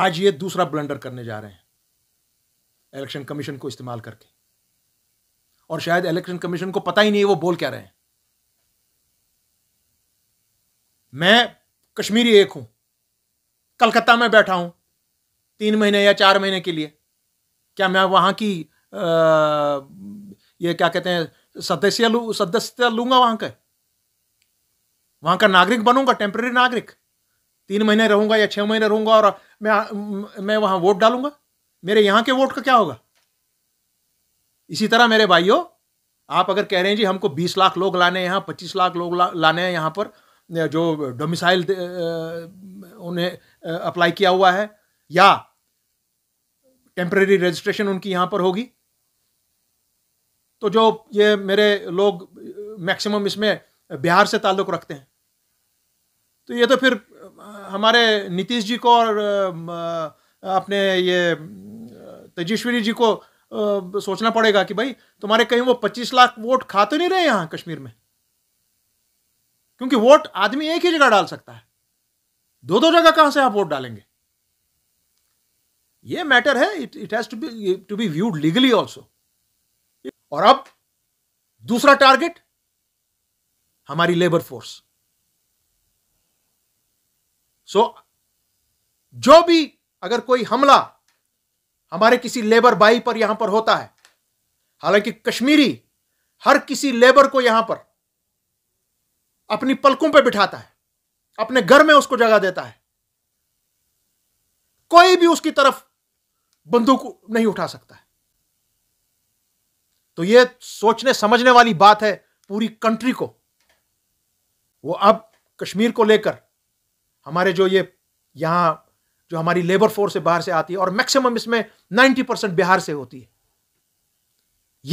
आज ये दूसरा ब्लंडर करने जा रहे हैं इलेक्शन कमीशन को इस्तेमाल करके और शायद इलेक्शन कमीशन को पता ही नहीं है वो बोल क्या रहे हैं मैं कश्मीरी एक हूं कलकत्ता में बैठा हूं तीन महीने या चार महीने के लिए क्या मैं वहां की आ, ये क्या कहते हैं सदस्य लू सदस्यता लूंगा वहां का वहां का नागरिक बनूंगा टेम्प्रेरी नागरिक तीन महीने रहूंगा या छः महीने रहूंगा और मैं मैं वहां वोट डालूंगा मेरे यहां के वोट का क्या होगा इसी तरह मेरे भाइयों आप अगर कह रहे हैं जी हमको 20 लाख लोग लाने हैं यहाँ पच्चीस लाख लोग ला, लाने हैं यहाँ पर जो डोमिसाइल उन्हें अप्लाई किया हुआ है या टेम्प्रेरी रजिस्ट्रेशन उनकी यहाँ पर होगी तो जो ये मेरे लोग मैक्सिमम इसमें बिहार से ताल्लुक़ रखते हैं तो ये तो फिर हमारे नीतीश जी को और अपने ये तेजस्वी जी को सोचना पड़ेगा कि भाई तुम्हारे कहीं वो 25 लाख वोट खा तो नहीं रहे यहाँ कश्मीर में क्योंकि वोट आदमी एक ही जगह डाल सकता है दो दो जगह कहां से आप वोट डालेंगे ये मैटर है it it has to be to be viewed legally also और अब दूसरा टारगेट हमारी लेबर फोर्स सो जो भी अगर कोई हमला हमारे किसी लेबर बाई पर यहां पर होता है हालांकि कश्मीरी हर किसी लेबर को यहां पर अपनी पलकों पर बिठाता है अपने घर में उसको जगह देता है कोई भी उसकी तरफ बंदूक नहीं उठा सकता है तो यह सोचने समझने वाली बात है पूरी कंट्री को वो अब कश्मीर को लेकर हमारे जो ये यहाँ जो हमारी लेबर फोर्स है बाहर से आती है और मैक्सिमम इसमें 90 परसेंट बिहार से होती है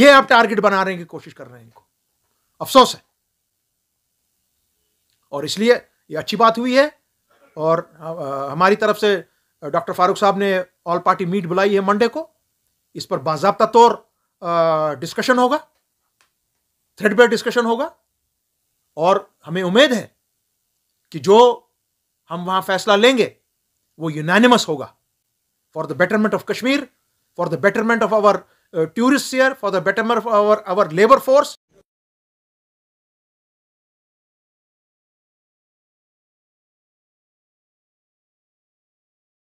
ये आप टारगेट बना रहे की कोशिश कर रहे हैं इनको अफसोस है और इसलिए ये अच्छी बात हुई है और हमारी तरफ से डॉक्टर फारूक साहब ने ऑल पार्टी मीट बुलाई है मंडे को इस पर बाजाबता तौर डिस्कशन होगा थ्रेड बेड डिस्कशन होगा और हमें उम्मीद है कि जो हम वहां फैसला लेंगे वो यूनानिमस होगा for the betterment of Kashmir for the betterment of our tourist here for the betterment of our our labour force